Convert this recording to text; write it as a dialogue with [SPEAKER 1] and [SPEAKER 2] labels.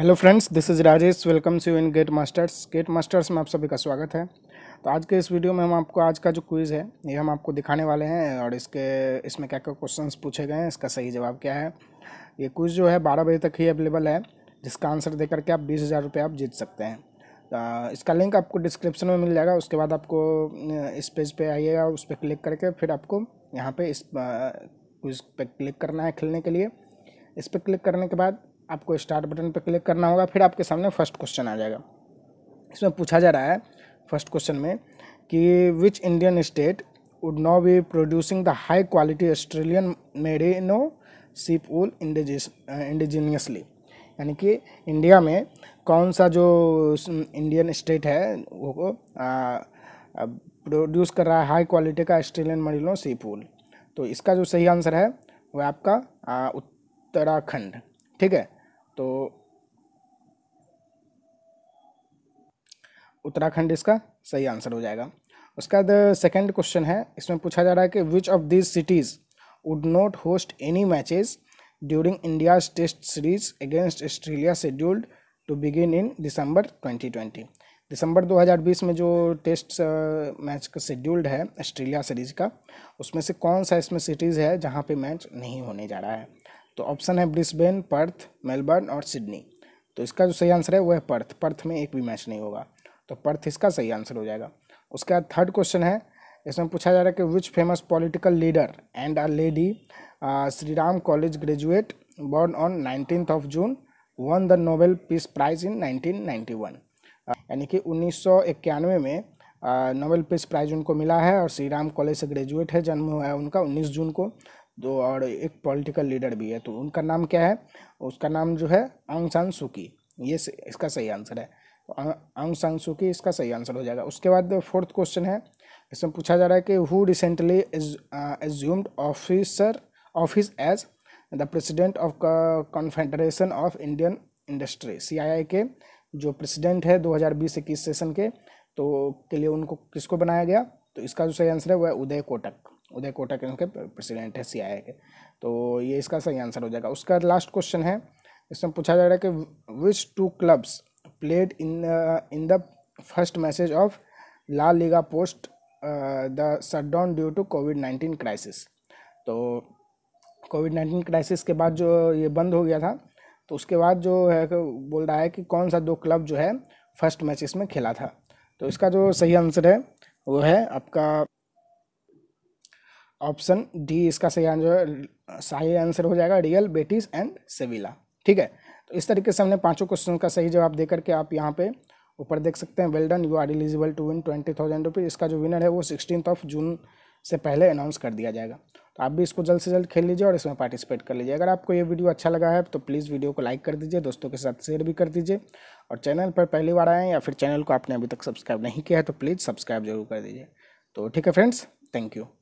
[SPEAKER 1] hello friends this is Rajesh welcome to in Gate Masters Gate Masters में आप सभी का स्वागत है तो आज के इस वीडियो में हम आपको आज का जो क्विज़ है ये हम आपको दिखाने वाले हैं और इसके इसमें क्या क्या क्वेश्चंस पूछे गए हैं इसका सही जवाब क्या है ये क्विज़ जो है बारह बजे तक ही अवेलेबल है जिसका आंसर दे करके आप बीस हज़ार रुपये आप जीत सकते हैं तो इसका लिंक आपको डिस्क्रिप्शन में मिल जाएगा उसके बाद आपको इस पेज पे आइएगा उस पर क्लिक करके फिर आपको यहाँ पर इस क्विज़ पर क्लिक करना है खेलने के लिए इस पर क्लिक करने के बाद आपको स्टार्ट बटन पर क्लिक करना होगा फिर आपके सामने फर्स्ट क्वेश्चन आ जाएगा इसमें पूछा जा रहा है फर्स्ट क्वेश्चन में कि which Indian state would now be producing the high quality Australian merino sheep wool indigenously यानी कि इंडिया में कौन सा जो इंडियन स्टेट है वो प्रोड्यूस कर रहा है हाई क्वालिटी का ऑस्ट्रेलियन मरीनो सी उल तो इसका जो सही आंसर है वह आपका उत्तराखंड ठीक है तो उत्तराखंड इसका सही आंसर हो जाएगा उसके बाद सेकेंड क्वेश्चन है इसमें पूछा जा रहा है कि which of these cities would not host any matches during India's test series against Australia scheduled to begin in December 2020 दिसंबर 2020 में जो टेस्ट मैच का शेड्यूल्ड है ऑस्ट्रेलिया सीरीज का उसमें से कौन सा इसमें सिटीज़ है जहाँ पे मैच नहीं होने जा रहा है तो ऑप्शन है ब्रिस्बेन पर्थ मेलबर्न और सिडनी तो इसका जो सही आंसर है वो है पर्थ पर्थ में एक भी मैच नहीं होगा तो पर्थ इसका सही आंसर हो जाएगा उसके बाद थर्ड क्वेश्चन है इसमें पूछा जा रहा है कि which famous political leader and a Lady Shri Ram College graduate born on nineteen of June won the Nobel Peace Prize in nineteen यानी कि उन्नीस में नोबेल पीस प्राइज उनको मिला है और श्री राम कॉलेज से ग्रेजुएट है जन्म हुआ है उनका 19 जून को दो और एक पॉलिटिकल लीडर भी है तो उनका नाम क्या है उसका नाम जो है आंग सान सुकी ये इसका सही आंसर है आंग सान सुकी इसका सही आंसर हो जाएगा उसके बाद फोर्थ क्वेश्चन है इसमें पूछा जा रहा है कि who recently assumed officer office as the president of Confederation of Indian Industry आई के जो प्रेसिडेंट है 2020 इक्कीस सेशन के तो के लिए उनको किसको बनाया गया तो इसका जो सही आंसर है वह उदय कोटक उदय कोटक के प्रेसिडेंट है सी के तो ये इसका सही आंसर हो जाएगा उसका लास्ट क्वेश्चन है इसमें पूछा जा रहा है कि which two clubs played in in the first matches of La Liga post the shutdown due to COVID nineteen crisis तो कोविड नाइन्टीन क्राइसिस के बाद जो ये बंद हो गया था तो उसके बाद जो है बोल रहा है कि कौन सा दो क्लब जो है फर्स्ट मैच में खेला था तो इसका जो सही आंसर है वो है आपका ऑप्शन डी इसका सही आंसर सही आंसर हो जाएगा रियल बेटिस एंड सेविला ठीक है तो इस तरीके से हमने पांचों क्वेश्चन का सही जवाब दे करके आप यहाँ पे ऊपर देख सकते हैं well done you are eligible to win twenty thousand rupees इसका जो विनर है वो सिक्सटीन ऑफ जून से पहले अनाउंस कर दिया जाएगा तो आप भी इसको जल्द से जल्द खेल लीजिए और इसमें पार्टिसिपेट कर लीजिए अगर आपको ये वीडियो अच्छा लगा है तो प्लीज़ वीडियो को लाइक कर दीजिए दोस्तों के साथ शेयर भी कर दीजिए और चैनल पर पहली बार आए या फिर चैनल को आपने अभी तक सब्सक्राइब नहीं किया है तो प्लीज़ सब्सक्राइब जरूर कर दीजिए तो ठीक है फ्रेंड्स थैंक यू